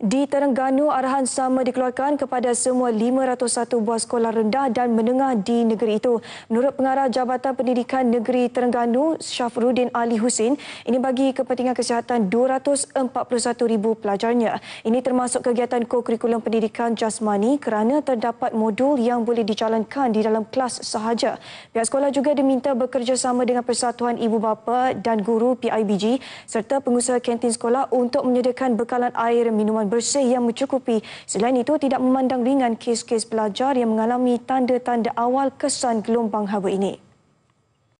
Di Terengganu, arahan sama dikeluarkan kepada semua 501 buah sekolah rendah dan menengah di negeri itu. Menurut pengarah Jabatan Pendidikan Negeri Terengganu, Syafruddin Ali Husin, ini bagi kepentingan kesihatan 241,000 pelajarnya. Ini termasuk kegiatan kokurikulum pendidikan jasmani kerana terdapat modul yang boleh dijalankan di dalam kelas sahaja. Pihak sekolah juga diminta bekerjasama dengan Persatuan Ibu Bapa dan Guru PIBG serta pengusaha kantin sekolah untuk menyediakan bekalan air minuman bersih yang mencukupi. Selain itu, tidak memandang ringan kes-kes pelajar yang mengalami tanda-tanda awal kesan gelombang haba ini.